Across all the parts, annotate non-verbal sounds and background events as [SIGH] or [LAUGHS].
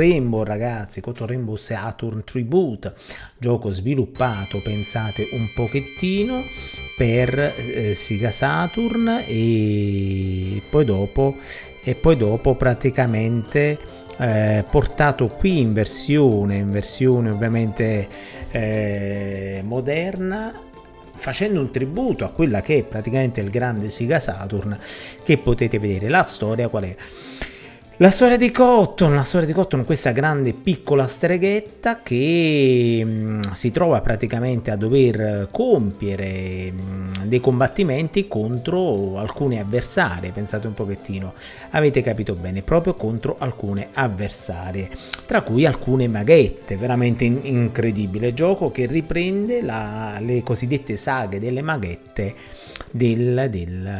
Rainbow ragazzi, contro Rainbow Saturn Tribute, gioco sviluppato, pensate un pochettino, per eh, Sega Saturn e poi dopo, e poi dopo praticamente eh, portato qui in versione, in versione ovviamente eh, moderna facendo un tributo a quella che è praticamente il grande Sega Saturn che potete vedere la storia qual è la storia di Cotton, la storia di Cotton, questa grande piccola streghetta che mm, si trova praticamente a dover compiere mm, dei combattimenti contro alcune avversarie, pensate un pochettino, avete capito bene, proprio contro alcune avversarie, tra cui alcune maghette, veramente incredibile gioco che riprende la, le cosiddette saghe delle maghette del, del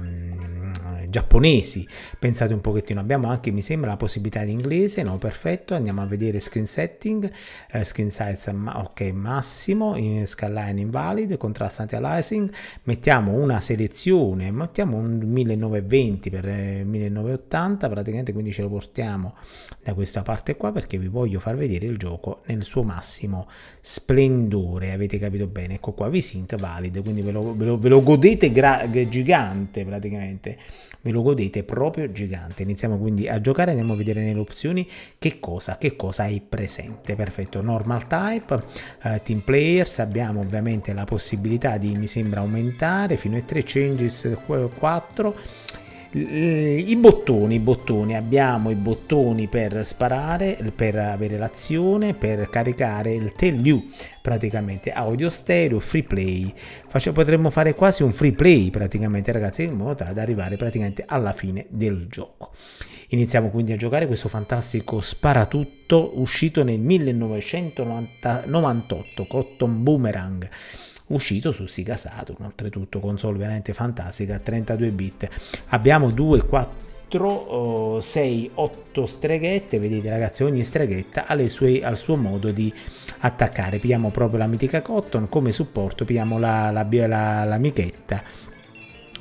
mm, giapponesi. Pensate un pochettino, abbiamo anche, mi sembra, la possibilità di inglese, no, perfetto, andiamo a vedere screen setting, eh, screen size, ok, massimo, in skyline invalid, contrast anti-aliasing, mettiamo una selezione, mettiamo un 1920 x 1980, praticamente quindi ce lo portiamo da questa parte qua perché vi voglio far vedere il gioco nel suo massimo splendore, avete capito bene? Ecco qua, VSync valid, quindi ve lo, ve lo, ve lo godete gigante praticamente ve lo godete proprio gigante. Iniziamo quindi a giocare, andiamo a vedere nelle opzioni che cosa, che cosa è presente. Perfetto, normal type, eh, team players, abbiamo ovviamente la possibilità di, mi sembra, aumentare fino a 3 changes 4 eh, eh, I bottoni, i bottoni, abbiamo i bottoni per sparare, per avere l'azione, per caricare il tell you praticamente, audio stereo, free play, Faccio, potremmo fare quasi un free play praticamente ragazzi in modo tale da arrivare praticamente alla fine del gioco. Iniziamo quindi a giocare questo fantastico sparatutto uscito nel 1998, Cotton Boomerang uscito su Sega Saturn, oltretutto console veramente fantastica, 32 bit. Abbiamo 2, 4, 6, 8 streghette, vedete ragazzi ogni streghetta ha sue, al suo modo di attaccare, pigliamo proprio la mitica Cotton, come supporto pigliamo l'amichetta. la, la, la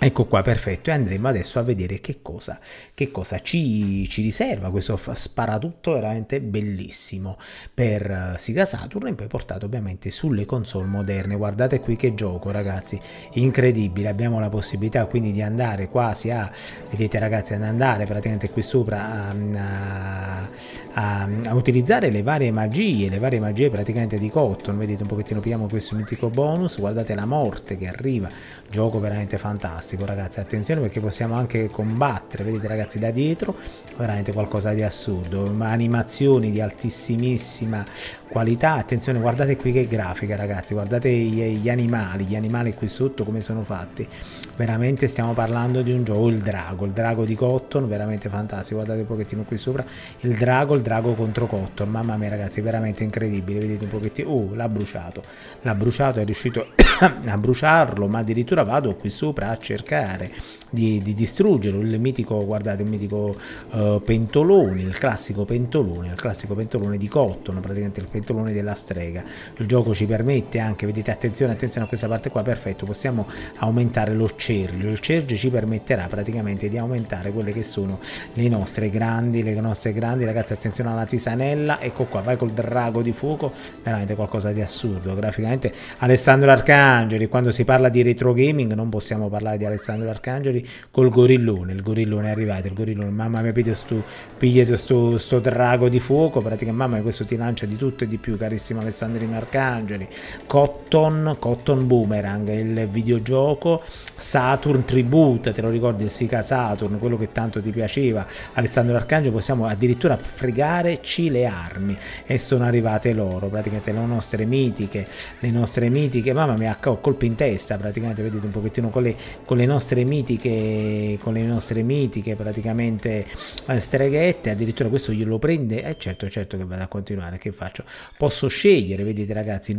Ecco qua, perfetto, e andremo adesso a vedere che cosa, che cosa ci, ci, riserva questo sparatutto veramente bellissimo per eh, Sega Saturn e poi portato ovviamente sulle console moderne. Guardate qui che gioco ragazzi, incredibile, abbiamo la possibilità quindi di andare quasi a, vedete ragazzi, ad andare praticamente qui sopra ehm, a, a, a utilizzare le varie magie, le varie magie praticamente di Cotton, vedete un pochettino, piano questo mitico bonus, guardate la morte che arriva gioco veramente fantastico ragazzi attenzione perché possiamo anche combattere vedete ragazzi da dietro veramente qualcosa di assurdo animazioni di altissimissima qualità attenzione guardate qui che grafica ragazzi guardate gli, gli, animali gli animali qui sotto come sono fatti veramente stiamo parlando di un gioco il drago il drago di cotton veramente fantastico guardate un pochettino qui sopra il drago il drago contro cotton mamma mia ragazzi veramente incredibile vedete un pochettino oh l'ha bruciato l'ha bruciato è riuscito [COUGHS] a bruciarlo ma addirittura vado qui sopra a cercare di, di distruggerlo il mitico guardate il mitico uh, pentolone il classico pentolone il classico pentolone di cotton praticamente il pentolone pentolone della strega. Il gioco ci permette anche, vedete, attenzione, attenzione a questa parte qua, perfetto, possiamo aumentare lo cerchio. Il cerchio ci permetterà praticamente di aumentare quelle che sono le nostre grandi, le nostre grandi, ragazzi, attenzione alla tisanella, ecco qua, vai col drago di fuoco, veramente qualcosa di assurdo, graficamente Alessandro Arcangeli, quando si parla di retro gaming non possiamo parlare di Alessandro Arcangeli col gorillone, il gorillone è arrivato, il gorillone, mamma mia, pigliate sto, pigliate sto, sto drago di fuoco, praticamente mamma mia, questo ti lancia di tutto e di più, carissimo Alessandrino Arcangeli. Cotton, Cotton Boomerang, il videogioco Saturn Tribute, te lo ricordi il Sika Saturn, quello che tanto ti piaceva, Alessandro Arcangelo, possiamo addirittura fregareci le armi e sono arrivate loro, praticamente le nostre mitiche, le nostre mitiche, mamma mia, ho colpi in testa praticamente, vedete un pochettino con le, con le nostre mitiche, con le nostre mitiche praticamente eh, streghette, addirittura questo glielo prende, e eh certo, certo che vado a continuare, che faccio? posso scegliere, vedete ragazzi,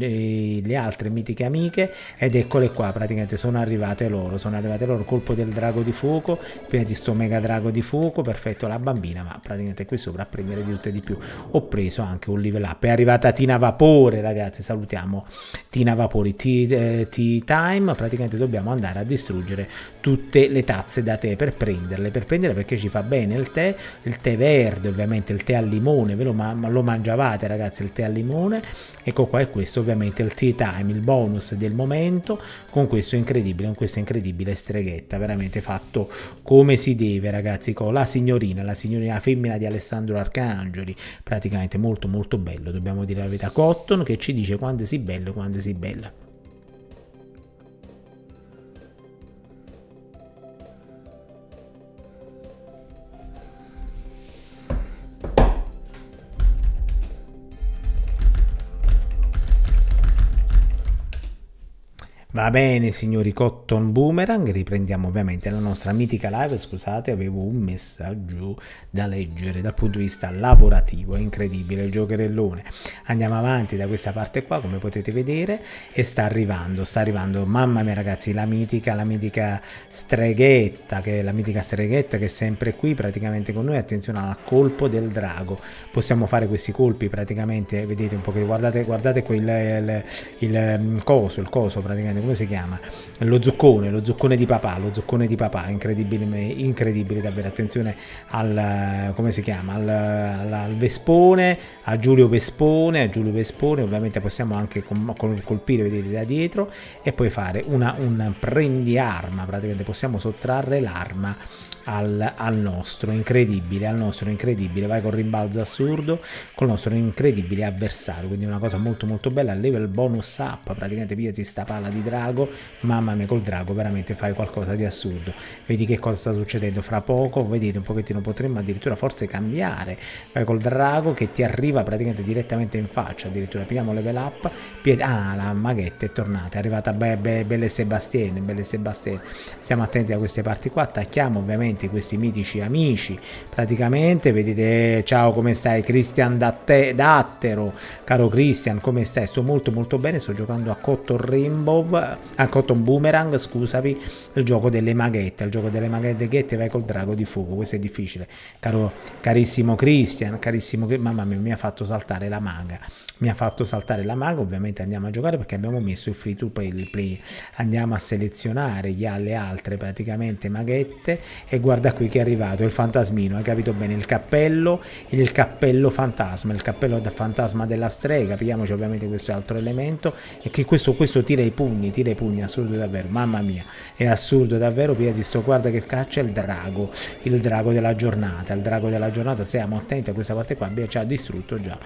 le, altre mitiche amiche ed eccole qua, praticamente sono arrivate loro, sono arrivate loro, colpo del drago di fuoco, prima di sto mega drago di fuoco, perfetto la bambina, ma praticamente qui sopra a prendere di tutte e di più. Ho preso anche un level up, è arrivata Tina Vapore ragazzi, salutiamo Tina Vapore, Tea eh, Time, praticamente dobbiamo andare a distruggere tutte le tazze da tè per prenderle, per prendere perché ci fa bene il tè, il tè verde ovviamente, il tè al limone, ve lo, ma lo mangiavate ragazzi, il tè al al limone. Ecco qua e questo ovviamente è il tea time, il bonus del momento con questo incredibile, con questa incredibile streghetta, veramente fatto come si deve ragazzi, con la signorina, la signorina femmina di Alessandro Arcangeli, praticamente molto molto bello, dobbiamo dire la verità, Cotton che ci dice quando si bello, quando si bella. Va bene signori Cotton Boomerang, riprendiamo ovviamente la nostra mitica live, scusate avevo un messaggio da leggere dal punto di vista lavorativo, è incredibile il giocherellone. Andiamo avanti da questa parte qua come potete vedere e sta arrivando, sta arrivando, mamma mia ragazzi, la mitica, la mitica streghetta, che è la mitica streghetta che è sempre qui praticamente con noi, attenzione al colpo del drago, possiamo fare questi colpi praticamente, vedete un po' che guardate, guardate quel il, il, il mm, coso, il coso praticamente come si chiama? Lo zuccone, lo zuccone di papà, lo zuccone di papà, incredibile, incredibile davvero, attenzione al, come si chiama, al, al, al Vespone, a Giulio Vespone, a Giulio Vespone, ovviamente possiamo anche colpire, vedete, da dietro e poi fare una, un prendi arma, praticamente possiamo sottrarre l'arma al, al, nostro incredibile, al nostro incredibile, vai con rimbalzo assurdo, col nostro incredibile avversario, quindi una cosa molto molto bella, level bonus up, praticamente pigliati sta palla di drago, mamma mia col drago veramente fai qualcosa di assurdo, vedi che cosa sta succedendo fra poco, vedete un pochettino potremmo addirittura forse cambiare, vai col drago che ti arriva praticamente direttamente in faccia, addirittura pigliamo level up, pied- ah la maghetta è tornata, è arrivata be- be- Belle Sebastiene, Belle Sebastiene, stiamo attenti a queste parti qua, attacchiamo ovviamente praticamente questi mitici amici praticamente vedete eh, ciao come stai Christian Datte, Dattero caro Christian come stai sto molto molto bene sto giocando a Cotton Rainbow a Cotton Boomerang scusami il gioco delle maghette il gioco delle maghette ghette vai col drago di fuoco questo è difficile caro carissimo Christian carissimo mamma mia mi ha fatto saltare la maga mi ha fatto saltare la maga ovviamente andiamo a giocare perché abbiamo messo il free to play, play. andiamo a selezionare gli, le altre praticamente maghette e guarda qui che è arrivato il fantasmino, hai capito bene? Il cappello, il cappello fantasma, il cappello da fantasma della strega, capiamoci ovviamente questo altro elemento, e che questo, questo tira i pugni, tira i pugni, assurdo davvero, mamma mia, è assurdo davvero, piedi sto guarda che caccia il drago, il drago della giornata, il drago della giornata, siamo attenti a questa parte qua, ci ha distrutto già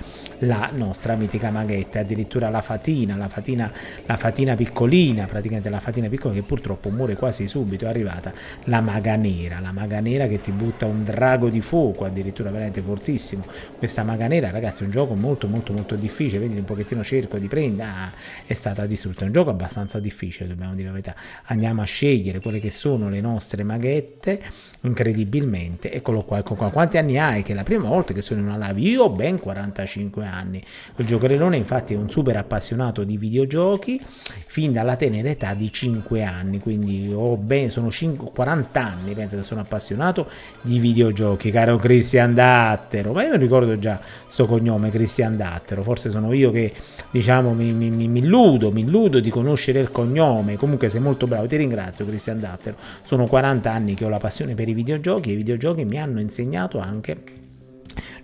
la nostra mitica maghetta, addirittura la fatina, la fatina, la fatina piccolina, praticamente la fatina piccola che purtroppo muore quasi subito, è arrivata la maga nera, la maga nera che ti butta un drago di fuoco, addirittura veramente fortissimo. Questa maga nera, ragazzi, è un gioco molto molto molto difficile, vedi un pochettino cerco di prendere, ah, è stata distrutta. È un gioco abbastanza difficile, dobbiamo dire la verità. Andiamo a scegliere quelle che sono le nostre maghette, incredibilmente. Eccolo qua, ecco qua. Quanti anni hai? Che è la prima volta che sono in una live. Io ho ben 45 anni. Quel giocherellone infatti è un super appassionato di videogiochi fin dalla tenera età di 5 anni, quindi ho ben, sono 5, 40 anni, penso che sono sono appassionato di videogiochi, caro Cristian Dattero, ma io non ricordo già sto cognome, Cristian Dattero, forse sono io che diciamo mi, mi, mi, illudo, mi illudo di conoscere il cognome, comunque sei molto bravo, ti ringrazio Cristian Dattero, sono 40 anni che ho la passione per i videogiochi e i videogiochi mi hanno insegnato anche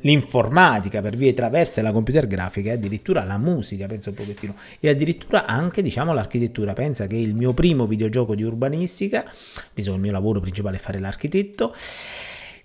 l'informatica per vie traverse, la computer grafica e addirittura la musica, penso un pochettino, e addirittura anche diciamo l'architettura. Pensa che il mio primo videogioco di urbanistica, visto che il mio lavoro principale è fare l'architetto,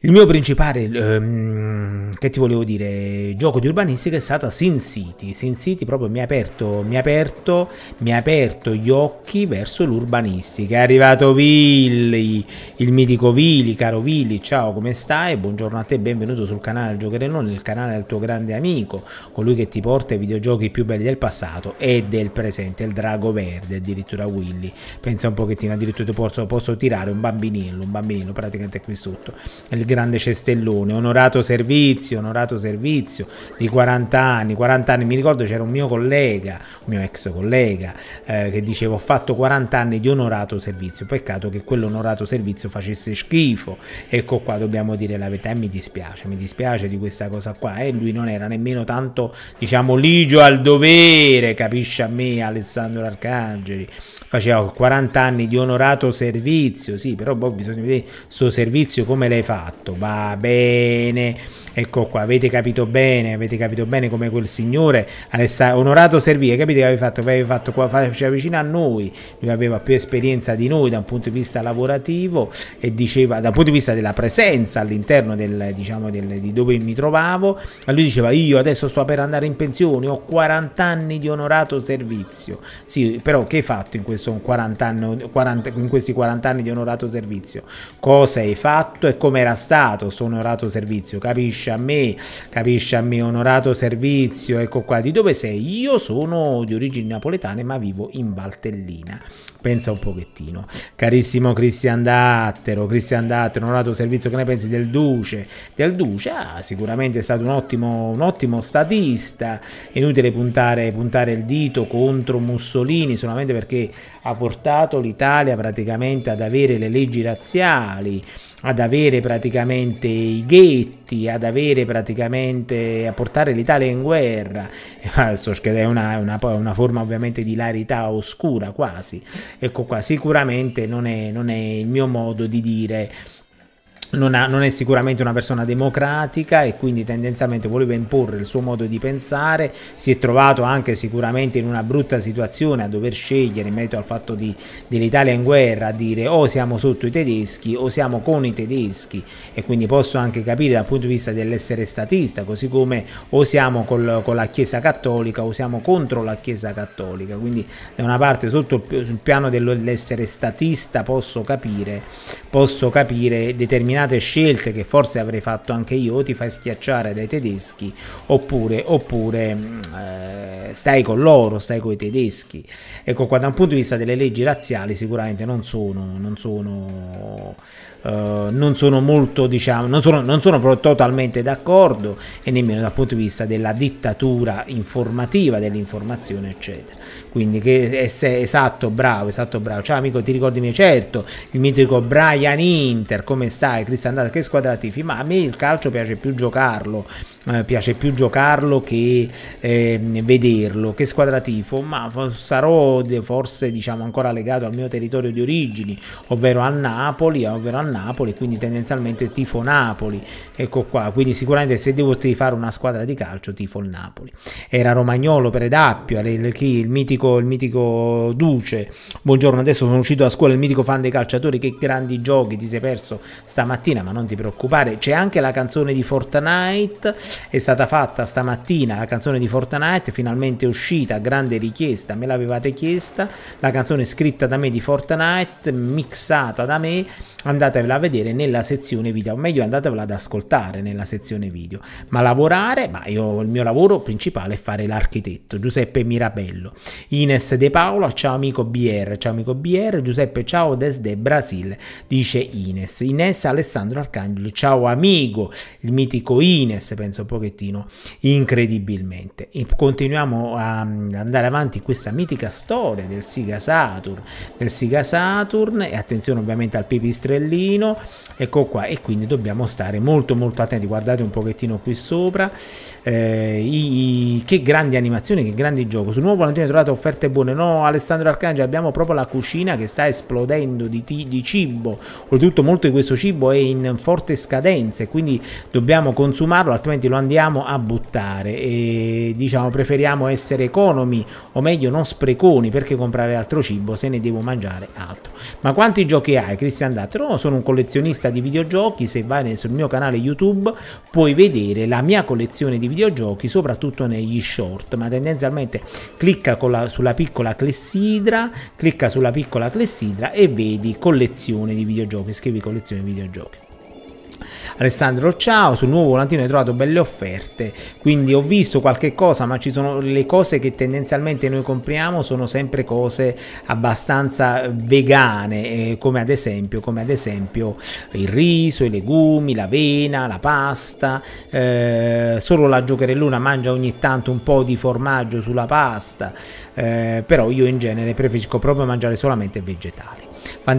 il mio principale, ehm, che ti volevo dire, gioco di urbanistica è stato Sin City. Sin City proprio mi ha aperto, mi ha aperto, mi ha aperto gli occhi verso l'urbanistica. È arrivato Villi, il mitico Vili, caro Vili, ciao come stai? Buongiorno a te, benvenuto sul canale Giocherello, nel canale del tuo grande amico, colui che ti porta i videogiochi più belli del passato e del presente, il Drago Verde, addirittura Willy. Pensa un pochettino, addirittura posso, posso tirare un bambinello, un bambinello praticamente qui sotto. Il grande cestellone, onorato servizio, onorato servizio di 40 anni, 40 anni, mi ricordo c'era un mio collega, un mio ex collega, eh, che diceva ho fatto 40 anni di onorato servizio, peccato che quell'onorato servizio facesse schifo, ecco qua dobbiamo dire la verità e mi dispiace, mi dispiace di questa cosa qua e eh, lui non era nemmeno tanto diciamo ligio al dovere, capisci a me Alessandro Arcangeli, faceva 40 anni di onorato servizio, sì però boh, bisogna vedere il suo servizio come l'hai fatto fatto, va bene. Ecco qua, avete capito bene, avete capito bene come quel signore Alessa, Onorato Servire, capite che aveva fatto, aveva fatto qua, faceva vicino a noi, lui aveva più esperienza di noi da un punto di vista lavorativo e diceva, dal punto di vista della presenza all'interno del, diciamo, del, di dove mi trovavo, lui diceva io adesso sto per andare in pensione, ho 40 anni di onorato servizio, sì, però che hai fatto in, questo 40 anni, 40, in questi 40 anni di onorato servizio? Cosa hai fatto e come era stato questo onorato servizio, capisci? capisce a me, capisce a me, onorato servizio, ecco qua, di dove sei? Io sono di origini napoletane ma vivo in Valtellina pensa un pochettino. Carissimo Cristian Dattero, Cristian Dattero, non ha dato servizio, che ne pensi del Duce? Del Duce, ah, sicuramente è stato un ottimo, un ottimo statista, è inutile puntare, puntare il dito contro Mussolini solamente perché ha portato l'Italia praticamente ad avere le leggi razziali, ad avere praticamente i ghetti, ad avere praticamente a portare l'Italia in guerra. E [LAUGHS] è una, una, una forma ovviamente di larità oscura quasi ecco qua, sicuramente non è, non è il mio modo di dire non, ha, non, è sicuramente una persona democratica e quindi tendenzialmente voleva imporre il suo modo di pensare, si è trovato anche sicuramente in una brutta situazione a dover scegliere in merito al fatto di, dell'Italia in guerra, a dire o siamo sotto i tedeschi o siamo con i tedeschi e quindi posso anche capire dal punto di vista dell'essere statista, così come o siamo col, con la Chiesa Cattolica o siamo contro la Chiesa Cattolica, quindi da una parte sotto il, sul piano dell'essere statista posso capire, posso capire determinati determinate scelte che forse avrei fatto anche io, ti fai schiacciare dai tedeschi oppure, oppure mm, eh, stai con loro, stai con i tedeschi. Ecco qua, da un punto di vista delle leggi razziali sicuramente non sono, non sono, uh, non sono molto, diciamo, non sono, non sono totalmente d'accordo e nemmeno dal punto di vista della dittatura informativa, dell'informazione, eccetera. Quindi che essere esatto, bravo, esatto, bravo. Ciao amico, ti ricordi me certo, il mitico Brian Inter, come stai? Cristian Data, che squadra tifi? Ma a me il calcio piace più giocarlo eh, piace più giocarlo che eh, vederlo. Che squadra tifo? Ma sarò forse diciamo, ancora legato al mio territorio di origini, ovvero a Napoli, ovvero a Napoli, quindi tendenzialmente tifo Napoli. Ecco qua, quindi sicuramente se devo fare una squadra di calcio tifo il Napoli. Era Romagnolo per Edappio, il, il, mitico, il mitico Duce. Buongiorno, adesso sono uscito da scuola, il mitico fan dei calciatori, che grandi giochi ti sei perso stamattina, ma non ti preoccupare, c'è anche la canzone di Fortnite è stata fatta stamattina la canzone di Fortnite, finalmente uscita, grande richiesta, me l'avevate chiesta, la canzone scritta da me di Fortnite, mixata da me, andatevela a vedere nella sezione video, o meglio andatevela ad ascoltare nella sezione video, ma lavorare, ma io, il mio lavoro principale è fare l'architetto, Giuseppe Mirabello, Ines De Paolo, ciao amico BR, ciao amico BR, Giuseppe ciao desde Brasil, dice Ines, Ines Alessandro Arcangelo, ciao amico, il mitico Ines, penso pochettino incredibilmente. E continuiamo ad mm, andare avanti in questa mitica storia del Siga Saturn, del Siga Saturn e attenzione ovviamente al pipistrellino, ecco qua e quindi dobbiamo stare molto molto attenti, guardate un pochettino qui sopra, eh, i, i, che grandi animazioni, che grandi gioco, su nuovo volantino trovate offerte buone, no Alessandro Arcangelo abbiamo proprio la cucina che sta esplodendo di, di cibo, oltretutto molto di questo cibo è in forte scadenza e quindi dobbiamo consumarlo altrimenti lo lo andiamo a buttare e diciamo preferiamo essere economi o meglio non spreconi perché comprare altro cibo se ne devo mangiare altro. Ma quanti giochi hai Cristian Dattero? sono un collezionista di videogiochi, se vai sul mio canale YouTube puoi vedere la mia collezione di videogiochi soprattutto negli short, ma tendenzialmente clicca la, sulla piccola clessidra, clicca sulla piccola clessidra e vedi collezione di videogiochi, scrivi collezione di videogiochi. Alessandro ciao, sul nuovo volantino hai trovato belle offerte, quindi ho visto qualche cosa, ma ci sono le cose che tendenzialmente noi compriamo sono sempre cose abbastanza eh, vegane, eh, come, ad esempio, come ad esempio il riso, i legumi, l'avena, la pasta, eh, solo la giocherelluna mangia ogni tanto un po' di formaggio sulla pasta, eh, però io in genere preferisco proprio mangiare solamente vegetali fan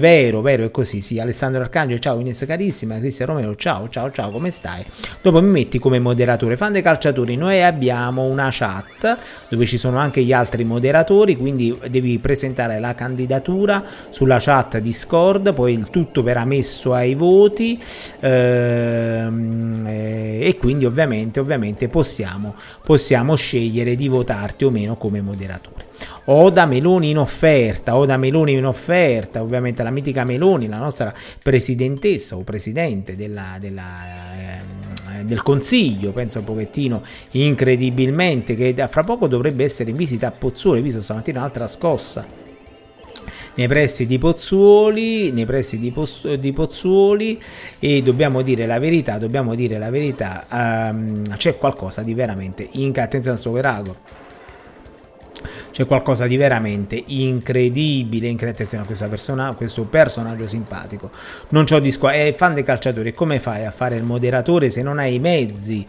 vero, vero è così, sì, Alessandro Arcangelo, ciao Ines carissima, Cristian Romero, ciao, ciao, ciao, come stai? Dopo mi metti come moderatore, fan noi abbiamo una chat dove ci sono anche gli altri moderatori, quindi devi presentare la candidatura sulla chat Discord, poi il tutto verrà messo ai voti ehm, eh, e quindi ovviamente, ovviamente possiamo, possiamo scegliere di votarti o meno come moderatore. Oda Meloni in offerta, Oda Meloni in offerta, ovviamente la mitica Meloni, la nostra presidentessa o presidente della, della, ehm, eh, del Consiglio, penso un pochettino incredibilmente, che fra poco dovrebbe essere in visita a Pozzuoli, visto stamattina un'altra scossa nei pressi di Pozzuoli, nei pressi di, Poz, di, Pozzuoli e dobbiamo dire la verità, dobbiamo dire la verità, um, c'è qualcosa di veramente in attenzione a sto Rago c'è qualcosa di veramente incredibile in creazione a, questa persona, a questo personaggio simpatico. Non c'ho disco, è fan dei calciatori, come fai a fare il moderatore se non hai i mezzi,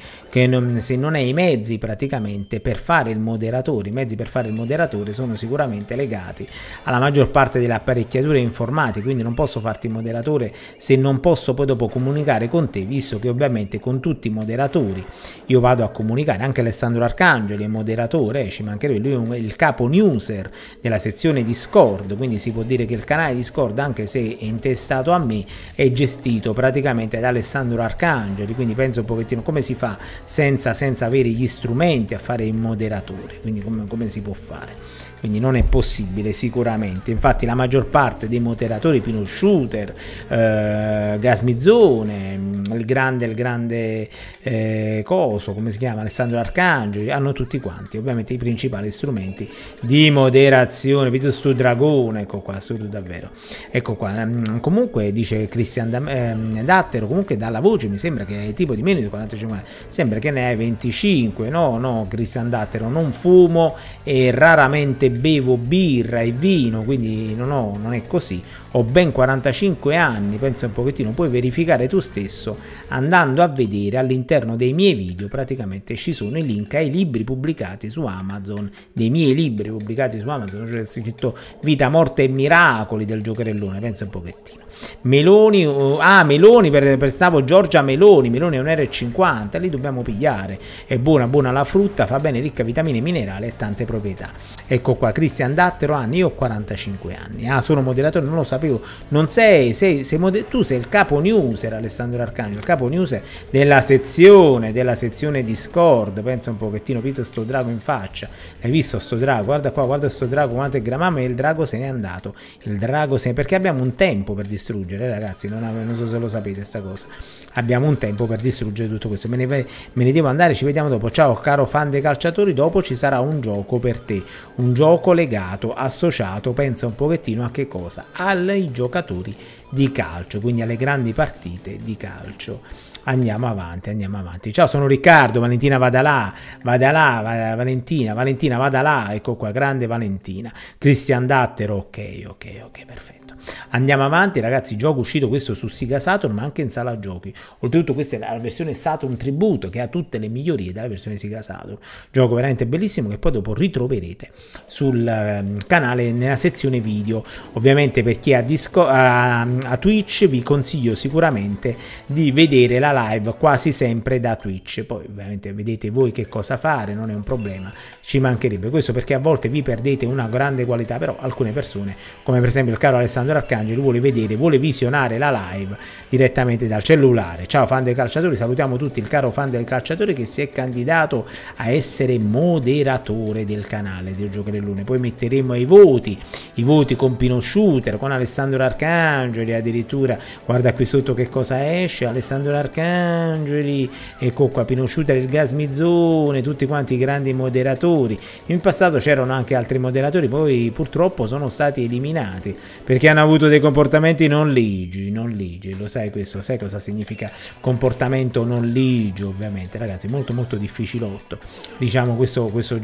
non, se non hai i mezzi praticamente per fare il moderatore, i mezzi per fare il moderatore sono sicuramente legati alla maggior parte delle apparecchiature informatiche, quindi non posso farti moderatore se non posso poi dopo comunicare con te, visto che ovviamente con tutti i moderatori io vado a comunicare, anche Alessandro Arcangeli è moderatore, eh, ci mancherebbe, lui è il capo capo newser della sezione Discord, quindi si può dire che il canale Discord, anche se è intestato a me, è gestito praticamente da Alessandro Arcangeli, quindi penso un pochettino come si fa senza, senza avere gli strumenti a fare il moderatore, quindi come, come si può fare quindi non è possibile sicuramente. Infatti la maggior parte dei moderatori Pino Shooter, eh, Gasmizzone, mm, il grande, il grande eh, coso, come si chiama, Alessandro Arcangeli, hanno tutti quanti ovviamente i principali strumenti di moderazione. Vito sto dragone, ecco qua, assurdo davvero. Ecco qua, mm, comunque dice Christian ehm, Dattero, comunque dalla voce mi sembra che è tipo di meno di 45 anni sembra che ne hai 25, no, no, Cristian Dattero, non fumo e raramente bevo birra e vino, quindi non, ho, non è così, ho ben 45 anni, pensa un pochettino, puoi verificare tu stesso andando a vedere all'interno dei miei video, praticamente ci sono i link ai libri pubblicati su Amazon, dei miei libri pubblicati su Amazon, c'è cioè scritto Vita, Morte e Miracoli del Giocherellone, pensa un pochettino. Meloni, uh, ah Meloni per, pensavo Giorgia Meloni, Meloni è un R50, lì dobbiamo pigliare, è buona buona la frutta, fa bene, ricca vitamine, e minerali e tante proprietà. Ecco qua, Cristian Dattero, anni, io ho 45 anni, ah sono moderatore, non lo sapevo, non sei, sei, sei moder- tu sei il capo newser Alessandro Arcangelo, il capo newser della sezione, della sezione Discord, pensa un pochettino, Pito sto drago in faccia, hai visto sto drago, guarda qua, guarda sto drago, quanto è gramame, il drago se n'è andato, il drago se n'è, perché abbiamo un tempo per distruggere distruggere, ragazzi, non, avevo, non so se lo sapete sta cosa. Abbiamo un tempo per distruggere tutto questo. Me ne, me ne devo andare, ci vediamo dopo. Ciao caro fan dei calciatori, dopo ci sarà un gioco per te, un gioco legato, associato, pensa un pochettino a che cosa? Ai giocatori di calcio, quindi alle grandi partite di calcio. Andiamo avanti, andiamo avanti. Ciao, sono Riccardo, Valentina vada là, vada là, vada, Valentina, Valentina vada là, ecco qua, grande Valentina. Cristian Dattero, ok, ok, ok, perfetto. Andiamo avanti, ragazzi, gioco uscito questo su Sega Saturn, ma anche in sala giochi. Oltretutto questa è la versione Saturn Tributo, che ha tutte le migliorie della versione Sega Saturn. Gioco veramente bellissimo che poi dopo ritroverete sul ehm, canale nella sezione video. Ovviamente per chi ha a, a Twitch vi consiglio sicuramente di vedere la live quasi sempre da Twitch. Poi ovviamente vedete voi che cosa fare, non è un problema, ci mancherebbe questo perché a volte vi perdete una grande qualità, però alcune persone, come per esempio il caro Alessandro Alessandro Arcangelo vuole vedere, vuole visionare la live direttamente dal cellulare. Ciao fan del calciatore, salutiamo tutti il caro fan del calciatore che si è candidato a essere moderatore del canale del Giocherellone. Poi metteremo i voti, i voti con Pino Shooter, con Alessandro Arcangeli, addirittura guarda qui sotto che cosa esce, Alessandro Arcangeli, ecco qua Pino Shooter, il gas Mizzone, tutti quanti i grandi moderatori. In passato c'erano anche altri moderatori, poi purtroppo sono stati eliminati perché hanno avuto dei comportamenti non ligi, non ligi, lo sai questo, sai cosa significa comportamento non ligio ovviamente, ragazzi, molto molto difficilotto, diciamo questo, questo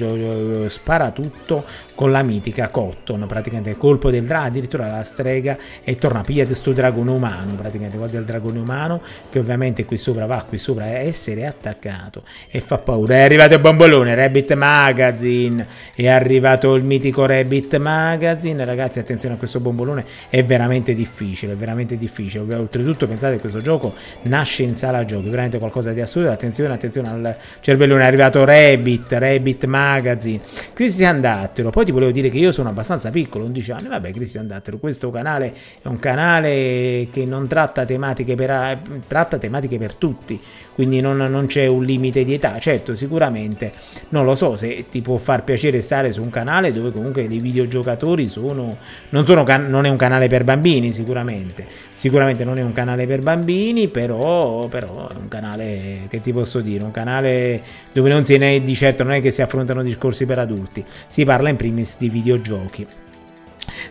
spara tutto con la mitica Cotton, praticamente colpo del drago, addirittura la strega e torna, piglia questo dragone umano, praticamente guarda il dragone umano che ovviamente qui sopra va qui sopra a essere attaccato e fa paura, è arrivato il bombolone, Rabbit Magazine, è arrivato il mitico Rabbit Magazine, ragazzi attenzione a questo bombolone è veramente difficile, è veramente difficile. Oltretutto pensate che questo gioco nasce in sala giochi, veramente qualcosa di assurdo. Attenzione, attenzione al cervellone, è arrivato Rabbit, Rabbit Magazine. Cristian Dattero, poi ti volevo dire che io sono abbastanza piccolo, 11 anni, vabbè Cristian Dattero, questo canale è un canale che non tratta tematiche per, tratta tematiche per tutti quindi non, non c'è un limite di età, certo sicuramente non lo so se ti può far piacere stare su un canale dove comunque i videogiocatori sono, non, sono non, è un canale per bambini sicuramente, sicuramente non è un canale per bambini, però, però è un canale che ti posso dire, un canale dove non si è di certo non è che si affrontano discorsi per adulti, si parla in primis di videogiochi.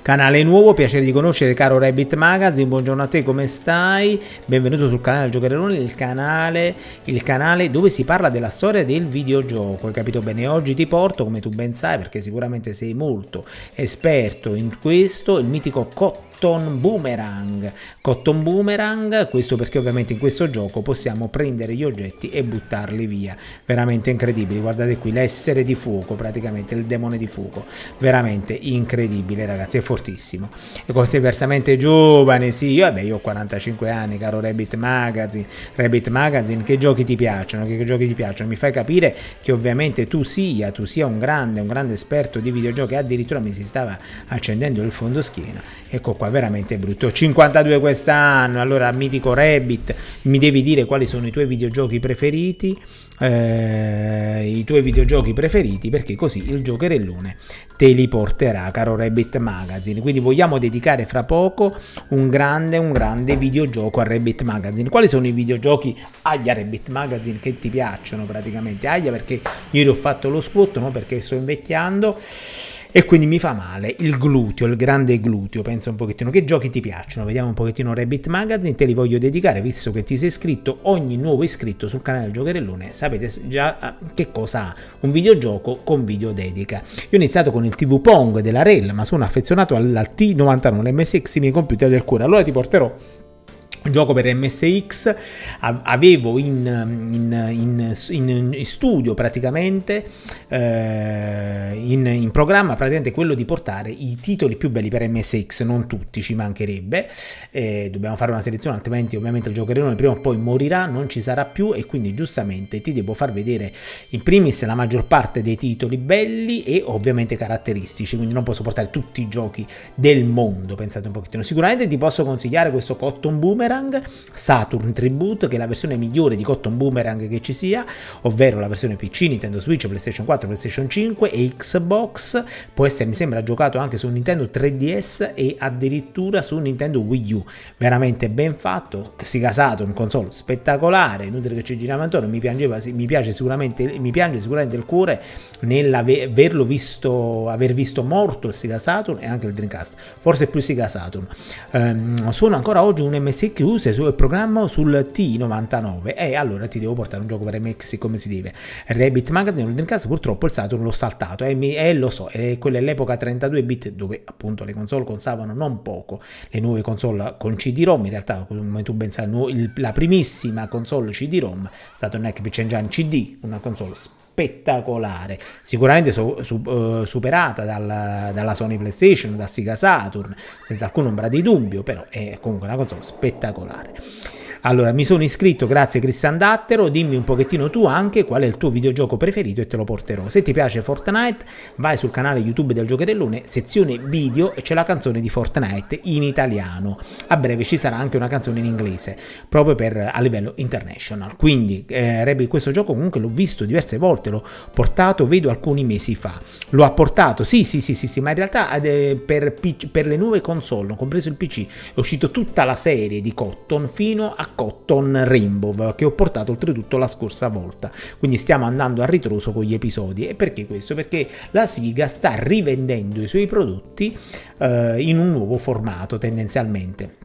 Canale nuovo, piacere di conoscere caro Rabbit Magazine, buongiorno a te, come stai? Benvenuto sul canale Giocherellone, il canale, il canale dove si parla della storia del videogioco, hai capito bene? Oggi ti porto, come tu ben sai, perché sicuramente sei molto esperto in questo, il mitico cotto Cotton Boomerang. Cotton Boomerang, questo perché ovviamente in questo gioco possiamo prendere gli oggetti e buttarli via. Veramente incredibile, guardate qui l'essere di fuoco, praticamente il demone di fuoco. Veramente incredibile ragazzi, è fortissimo. E così è versamente giovane, sì, io, vabbè, io ho 45 anni, caro Rabbit Magazine. Rabbit Magazine, che giochi ti piacciono? Che giochi ti piacciono? Mi fai capire che ovviamente tu sia, tu sia un grande, un grande esperto di videogiochi, addirittura mi si stava accendendo il fondo schiena. Ecco qua qua veramente brutto 52 quest'anno allora mi dico Rabbit mi devi dire quali sono i tuoi videogiochi preferiti eh, i tuoi videogiochi preferiti perché così il giocherellone te li porterà caro Rabbit Magazine quindi vogliamo dedicare fra poco un grande un grande videogioco a Rabbit Magazine quali sono i videogiochi aglia Rabbit Magazine che ti piacciono praticamente aglia perché io ho fatto lo squat no? perché sto invecchiando e quindi mi fa male il gluteo, il grande gluteo. Pensa un pochettino che giochi ti piacciono, vediamo un pochettino Rabbit Magazine, te li voglio dedicare visto che ti sei iscritto, ogni nuovo iscritto sul canale Giocherellone sapete già ah, che cosa ha, un videogioco con video dedica. Io ho iniziato con il TV Pong della Rel, ma sono affezionato alla T99 MSX, i miei computer del cuore, allora ti porterò gioco per MSX, avevo in, in, in, in studio praticamente, eh, in, programma praticamente quello di portare i titoli più belli per MSX, non tutti ci mancherebbe, eh, dobbiamo fare una selezione altrimenti ovviamente il gioco giocherellone prima o poi morirà, non ci sarà più e quindi giustamente ti devo far vedere in primis la maggior parte dei titoli belli e ovviamente caratteristici, quindi non posso portare tutti i giochi del mondo, pensate un pochettino, sicuramente ti posso consigliare questo Cotton Boomer Boomerang, Saturn Tribute, che è la versione migliore di Cotton Boomerang che ci sia, ovvero la versione PC, Nintendo Switch, PlayStation 4, PlayStation 5 e Xbox, può essere mi sembra giocato anche su Nintendo 3DS e addirittura su Nintendo Wii U, veramente ben fatto, si Saturn, console spettacolare, inutile che ci giriamo intorno, mi, piangeva, mi, piace sicuramente, mi piange sicuramente il cuore nell'averlo visto, aver visto morto il Sega Saturn e anche il Dreamcast, forse più Sega Saturn. Um, suona ancora oggi un MSX che usa il programma sul T99 e allora ti devo portare un gioco per MX come si deve. Rabbit Magazine nel caso purtroppo il Saturn l'ho saltato e, mi, e lo so, è quella è l'epoca 32 bit dove appunto le console consavano non poco, le nuove console con CD-ROM in realtà come tu ben sai la primissima console CD-ROM Saturn Hack Picture Engine CD, una console spettacolare, sicuramente so, su, uh, superata dalla, dalla, Sony PlayStation, da Sega Saturn, senza alcuna ombra di dubbio, però è comunque una cosa spettacolare. Allora, mi sono iscritto, grazie Cristian Dattero, dimmi un pochettino tu anche qual è il tuo videogioco preferito e te lo porterò. Se ti piace Fortnite, vai sul canale YouTube del Giocherellone, sezione video e c'è la canzone di Fortnite in italiano. A breve ci sarà anche una canzone in inglese, proprio per, a livello international. Quindi, eh, Rebbe, questo gioco comunque l'ho visto diverse volte, l'ho portato, vedo, alcuni mesi fa. Lo ha portato, sì, sì, sì, sì, sì ma in realtà eh, per, per le nuove console, compreso il PC, è uscito tutta la serie di Cotton fino a Cotton Rainbow che ho portato oltretutto la scorsa volta. Quindi stiamo andando a ritroso con gli episodi. E perché questo? Perché la Siga sta rivendendo i suoi prodotti eh, in un nuovo formato tendenzialmente.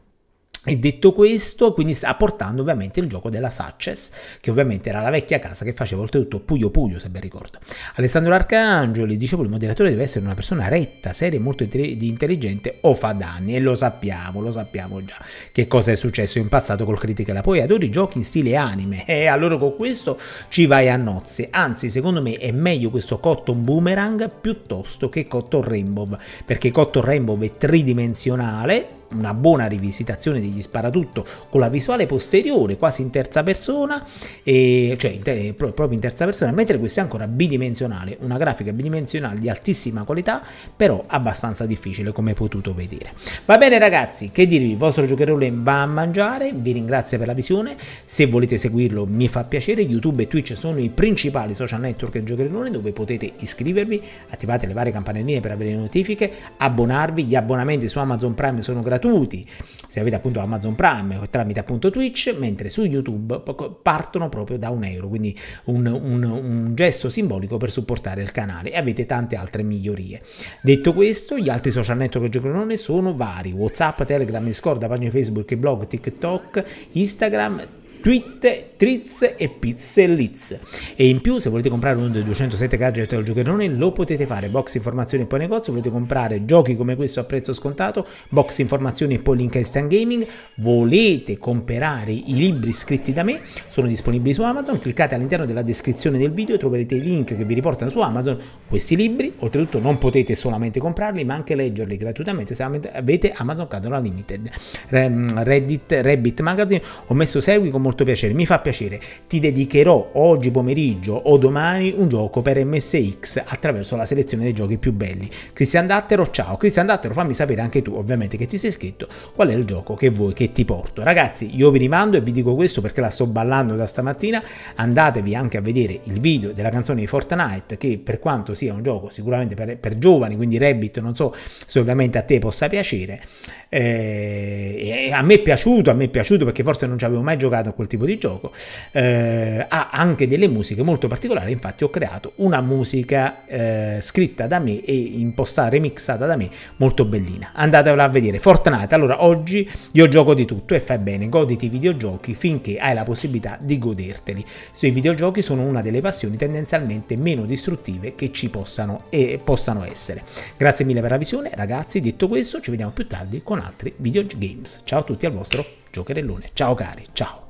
E detto questo, quindi sta portando ovviamente il gioco della Success, che ovviamente era la vecchia casa che faceva oltretutto Puglio Puglio, se ben ricordo. Alessandro Arcangeli, dicevo, il moderatore deve essere una persona retta, seria, molto intelligente o fa danni, e lo sappiamo, lo sappiamo già che cosa è successo in passato col Criticala. Poi adoro i giochi in stile anime, [LAUGHS] e allora con questo ci vai a nozze. Anzi, secondo me è meglio questo Cotton Boomerang piuttosto che Cotton Rainbow, perché Cotton Rainbow è tridimensionale, una buona rivisitazione degli sparatutto con la visuale posteriore quasi in terza persona, e, cioè in te, proprio in terza persona, mentre questo è ancora bidimensionale, una grafica bidimensionale di altissima qualità, però abbastanza difficile come potuto vedere. Va bene ragazzi, che dirvi, il vostro giocherone va a mangiare, vi ringrazio per la visione, se volete seguirlo mi fa piacere, YouTube e Twitch sono i principali social network del giocherone dove potete iscrivervi, attivate le varie campanelline per avere le notifiche, abbonarvi, gli abbonamenti su Amazon Prime sono gratuiti, gratuiti se avete appunto Amazon Prime o tramite appunto Twitch, mentre su YouTube partono proprio da un euro, quindi un, un, un gesto simbolico per supportare il canale e avete tante altre migliorie. Detto questo, gli altri social network del Giocronone sono vari, WhatsApp, Telegram, Discord, pagina Facebook, blog, TikTok, Instagram, tweet, trizze e pizzellizze. E in più, se volete comprare uno dei 207 gadget del giocherone, lo potete fare. Box informazioni e poi negozio. Volete comprare giochi come questo a prezzo scontato, box informazioni e poi link a Instant Gaming. Volete comprare i libri scritti da me, sono disponibili su Amazon. Cliccate all'interno della descrizione del video e troverete i link che vi riportano su Amazon questi libri. Oltretutto, non potete solamente comprarli, ma anche leggerli gratuitamente se avete Amazon Cadola Limited. Reddit, Reddit Magazine, ho messo segui con molti molto piacere, mi fa piacere. Ti dedicherò oggi pomeriggio o domani un gioco per MSX attraverso la selezione dei giochi più belli. Cristian Dattero, ciao. Cristian Dattero, fammi sapere anche tu, ovviamente, che ti sei iscritto, qual è il gioco che vuoi che ti porto. Ragazzi, io vi rimando e vi dico questo perché la sto ballando da stamattina. Andatevi anche a vedere il video della canzone di Fortnite, che per quanto sia un gioco sicuramente per, per giovani, quindi Rabbit, non so se ovviamente a te possa piacere. Eh, a me è piaciuto, a me è piaciuto perché forse non ci avevo mai giocato a quel quel tipo di gioco, eh, ha anche delle musiche molto particolari, infatti ho creato una musica eh, scritta da me e impostata, remixata da me, molto bellina. Andatevela a vedere, Fortnite, allora oggi io gioco di tutto e fai bene, goditi i videogiochi finché hai la possibilità di goderteli. I videogiochi sono una delle passioni tendenzialmente meno distruttive che ci possano, e possano essere. Grazie mille per la visione, ragazzi, detto questo ci vediamo più tardi con altri videogames. Ciao a tutti al vostro giocherellone. Ciao cari, ciao.